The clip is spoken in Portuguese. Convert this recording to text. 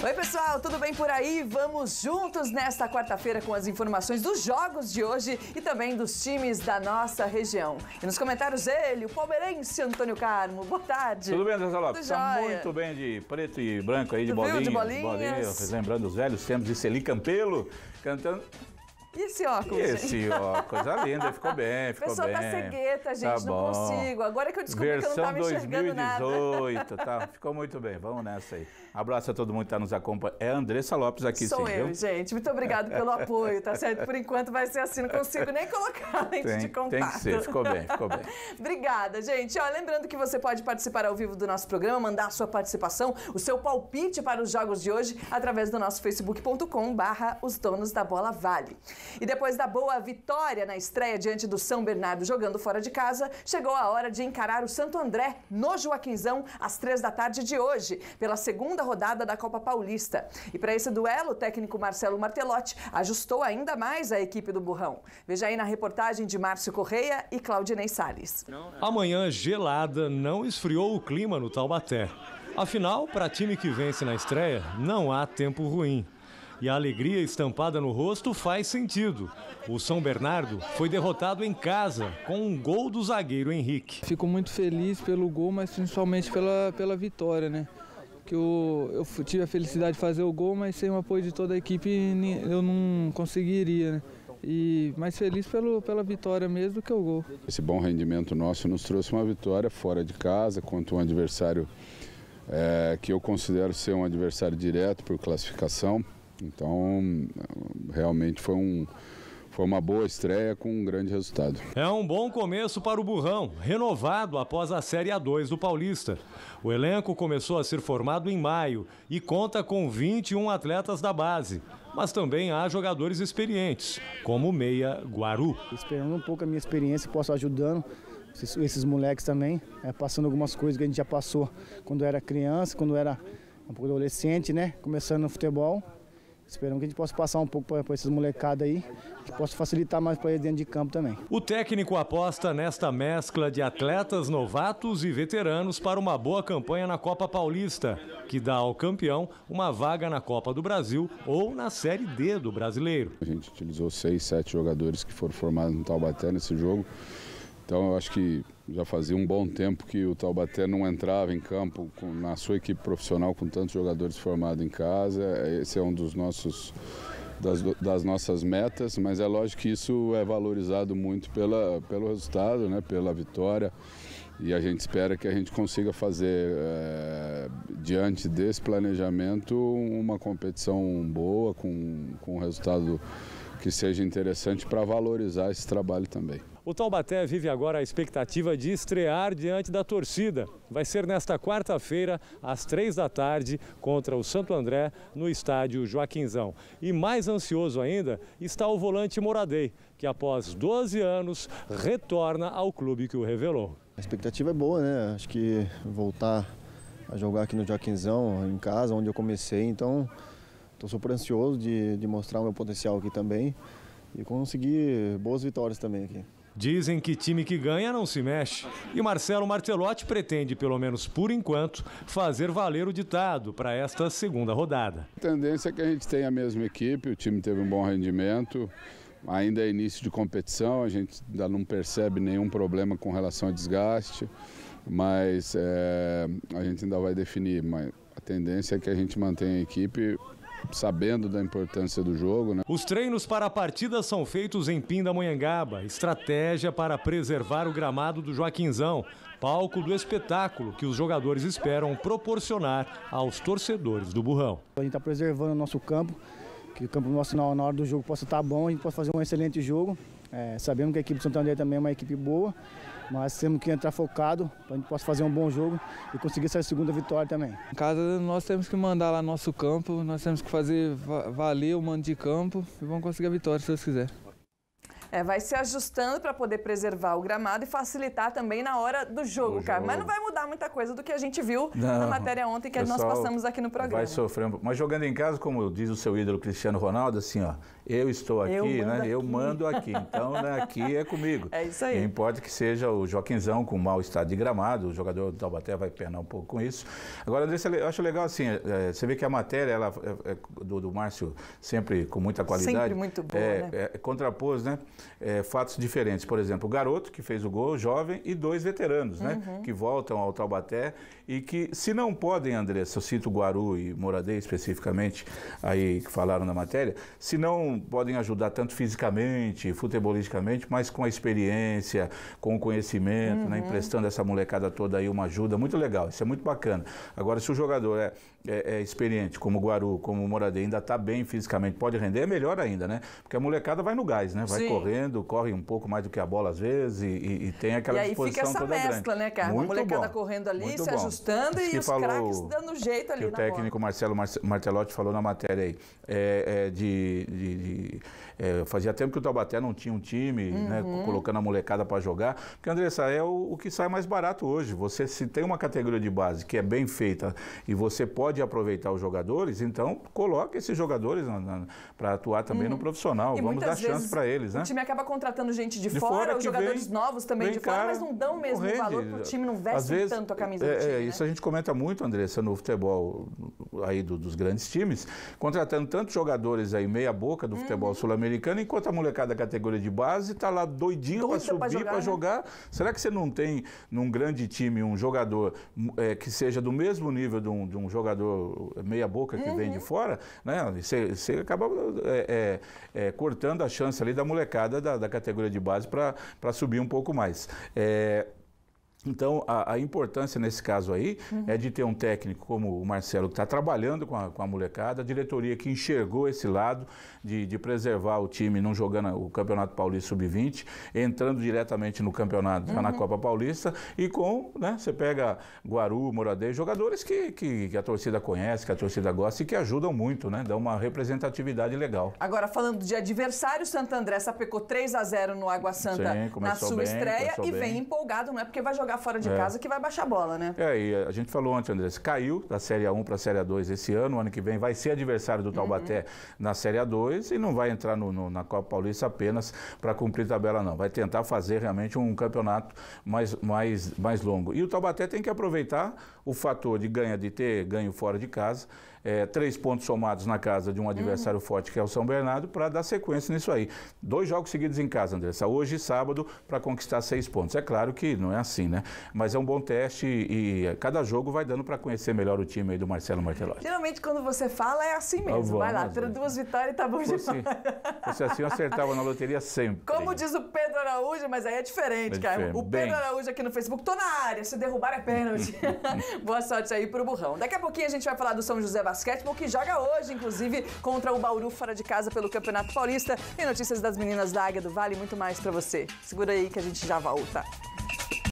Oi, pessoal, tudo bem por aí? Vamos juntos nesta quarta-feira com as informações dos jogos de hoje e também dos times da nossa região. E nos comentários ele, o palmeirense Antônio Carmo. Boa tarde. Tudo bem, Zé Lopes? Tá muito bem de preto e branco aí, de bolinha. de bolinhas. De bolinha, lembrando os velhos tempos de Celi Campelo, cantando e esse óculos? E esse óculos, Coisa linda, ficou bem, ficou Pessoa tá bem. Pessoa tá cegueta, gente, tá não consigo. Agora é que eu descobri Versão que eu não estava enxergando 2018, nada. tá? Ficou muito bem, vamos nessa aí. Abraço a todo mundo que está nos acompanhando. É a Andressa Lopes aqui, Sou sim, eu, viu? gente. Muito obrigado pelo apoio, tá certo? Por enquanto vai ser assim, não consigo nem colocar lente tem, de contato. Tem que ser, ficou bem, ficou bem. Obrigada, gente. Ó, lembrando que você pode participar ao vivo do nosso programa, mandar a sua participação, o seu palpite para os jogos de hoje através do nosso facebook.com barra os donos da bola vale. E depois da boa vitória na estreia diante do São Bernardo jogando fora de casa, chegou a hora de encarar o Santo André no Joaquinzão às três da tarde de hoje, pela segunda rodada da Copa Paulista. E para esse duelo, o técnico Marcelo Martelotti ajustou ainda mais a equipe do Burrão. Veja aí na reportagem de Márcio Correia e Claudinei Salles. Amanhã gelada não esfriou o clima no Taubaté. Afinal, para time que vence na estreia, não há tempo ruim e a alegria estampada no rosto faz sentido. O São Bernardo foi derrotado em casa com um gol do zagueiro Henrique. Fico muito feliz pelo gol, mas principalmente pela, pela vitória, né? Que eu, eu tive a felicidade de fazer o gol, mas sem o apoio de toda a equipe eu não conseguiria, né? e mais feliz pelo, pela vitória mesmo do que o gol. Esse bom rendimento nosso nos trouxe uma vitória fora de casa contra um adversário é, que eu considero ser um adversário direto por classificação. Então, realmente foi um, foi uma boa estreia com um grande resultado. É um bom começo para o Burrão, renovado após a Série A2 do Paulista. O elenco começou a ser formado em maio e conta com 21 atletas da base, mas também há jogadores experientes, como o meia Guaru. Esperando um pouco a minha experiência, posso ajudando esses, esses moleques também, é, passando algumas coisas que a gente já passou quando era criança, quando era um pouco adolescente, né? Começando no futebol. Esperamos que a gente possa passar um pouco para esses molecados aí, que possa facilitar mais para eles dentro de campo também. O técnico aposta nesta mescla de atletas novatos e veteranos para uma boa campanha na Copa Paulista, que dá ao campeão uma vaga na Copa do Brasil ou na Série D do Brasileiro. A gente utilizou seis, sete jogadores que foram formados no Taubaté nesse jogo, então eu acho que já fazia um bom tempo que o Taubaté não entrava em campo com, na sua equipe profissional com tantos jogadores formados em casa. Esse é um dos nossos das, das, nossas metas, mas é lógico que isso é valorizado muito pela, pelo resultado, né, pela vitória. E a gente espera que a gente consiga fazer, é, diante desse planejamento, uma competição boa, com, com um resultado que seja interessante para valorizar esse trabalho também. O Taubaté vive agora a expectativa de estrear diante da torcida. Vai ser nesta quarta-feira, às três da tarde, contra o Santo André, no estádio Joaquinzão. E mais ansioso ainda está o volante Moradei, que após 12 anos retorna ao clube que o revelou. A expectativa é boa, né? Acho que voltar a jogar aqui no Joaquinzão, em casa, onde eu comecei, então estou super ansioso de, de mostrar o meu potencial aqui também e conseguir boas vitórias também aqui. Dizem que time que ganha não se mexe. E Marcelo Martelotti pretende, pelo menos por enquanto, fazer valer o ditado para esta segunda rodada. A tendência é que a gente tenha a mesma equipe, o time teve um bom rendimento. Ainda é início de competição, a gente ainda não percebe nenhum problema com relação a desgaste, mas é, a gente ainda vai definir. Mas a tendência é que a gente mantenha a equipe sabendo da importância do jogo. Né? Os treinos para a partida são feitos em Pindamonhangaba, estratégia para preservar o gramado do Joaquinzão, palco do espetáculo que os jogadores esperam proporcionar aos torcedores do Burrão. A gente está preservando o nosso campo que o campo nosso na hora do jogo possa estar bom, a gente possa fazer um excelente jogo. É, sabemos que a equipe do Santander também é uma equipe boa, mas temos que entrar focado para a gente possa fazer um bom jogo e conseguir essa segunda vitória também. Em casa nós temos que mandar lá nosso campo, nós temos que fazer valer o mando de campo e vamos conseguir a vitória se Deus quiser. É, vai se ajustando para poder preservar o gramado e facilitar também na hora do jogo, cara. Mas não vai mudar muita coisa do que a gente viu não. na matéria ontem que nós passamos aqui no programa. Vai sofrer, mas jogando em casa, como diz o seu ídolo Cristiano Ronaldo, assim, ó, eu estou aqui, né? eu né? Aqui. Eu mando aqui. Então, né, aqui é comigo. É isso aí. Não importa que seja o Joaquinzão com mau estado de gramado, o jogador do Taubaté vai pernar um pouco com isso. Agora, André, eu acho legal assim, é, é, você vê que a matéria ela, é, é, do, do, Márcio sempre com muita qualidade. Sempre muito boa, é, né? É, contrapôs, né? é, fatos diferentes. Por exemplo, o garoto que fez o gol, o jovem, e dois veteranos, né, uhum. né? Que voltam ao Taubaté e que, se não podem, Andressa, eu cito Guaru e Moradei especificamente, aí que falaram na matéria, se não podem ajudar tanto fisicamente, futebolisticamente, mas com a experiência, com o conhecimento, né, uhum. né? Emprestando essa molecada toda aí uma ajuda. Muito legal, isso é muito bacana. Agora, se o jogador é, é, é experiente, como Guaru, como Moradei, ainda está bem fisicamente, pode render, é melhor ainda, né? Porque a molecada vai no gás, né? Vai Sim. correr correndo, corre um pouco mais do que a bola às vezes e, e, tem aquela disposição toda grande. E aí fica essa mescla, grande. né, cara? Muito a molecada bom, correndo ali, se bom. ajustando Isso e os craques dando jeito ali que na o técnico bola. Marcelo Martelotti falou na matéria aí, é, é, de, de, de é, fazia tempo que o Taubaté não tinha um time, né, uhum. né, colocando a molecada para jogar, porque, Andressa, é o, o que sai mais barato hoje. Você se tem uma categoria de base que é bem feita e você pode aproveitar os jogadores, então coloca esses jogadores para atuar também uhum. no profissional. E Vamos dar chance para eles, né? time acaba contratando gente de, de fora, fora os jogadores vem, novos também de fora, mas não dão mesmo rende. valor para o time, não vestem vezes, tanto a camisa é, do é, time. É, né? Isso a gente comenta muito, Andressa, no futebol aí do, dos grandes times, contratando tantos jogadores aí, meia boca do uhum. futebol sul-americano, enquanto a molecada da categoria de base está lá doidinha para subir, para jogar, né? jogar. Será que você não tem num grande time um jogador é, que seja do mesmo nível de um, de um jogador meia boca que uhum. vem de uhum. fora? Né? Você, você acaba é, é, é, cortando a chance ali da molecada da, da categoria de base para subir um pouco mais. É, então, a, a, importância nesse caso aí uhum. é de ter um técnico como o Marcelo, que está trabalhando com a, com a, molecada, a diretoria que enxergou esse lado de, de preservar o time não jogando o Campeonato Paulista Sub-20, entrando diretamente no campeonato, uhum. na Copa Paulista, e com, né, você pega Guaru, Moradeiro, jogadores que, que, que, a torcida conhece, que a torcida gosta e que ajudam muito, né, dão uma representatividade legal. Agora, falando de adversário, Santo André sapecou 3 a 0 no Água Santa Sim, na sua bem, estreia e bem. vem empolgado, não é porque vai jogar jogar fora de é. casa que vai baixar a bola, né? É, e a gente falou ontem, André, caiu da Série A1 para a Série A2 esse ano, ano que vem vai ser adversário do Taubaté uhum. na Série A2 e não vai entrar no, no, na Copa Paulista apenas para cumprir tabela, não. Vai tentar fazer realmente um campeonato mais, mais, mais longo. E o Taubaté tem que aproveitar o fator de ganha de ter ganho fora de casa é, três pontos somados na casa de um adversário uhum. forte que é o São Bernardo para dar sequência nisso aí. Dois jogos seguidos em casa, Andressa. Hoje e sábado para conquistar seis pontos. É claro que não é assim, né? Mas é um bom teste e, e cada jogo vai dando para conhecer melhor o time aí do Marcelo Martelotti. Geralmente quando você fala é assim mesmo. vai lá, tira duas vitórias e tá bom de demais. Fosse assim, eu acertava na loteria sempre. Como diz o Pedro Araújo, mas aí é diferente, é cara. O Pedro Bem... Araújo aqui no Facebook, tô na área, se derrubar é pênalti. Boa sorte aí pro burrão. Daqui a pouquinho a gente vai falar do São José Bastos Basketball, que joga hoje, inclusive, contra o Bauru fora de casa pelo Campeonato Paulista. E notícias das meninas da Águia do Vale muito mais para você. Segura aí que a gente já volta.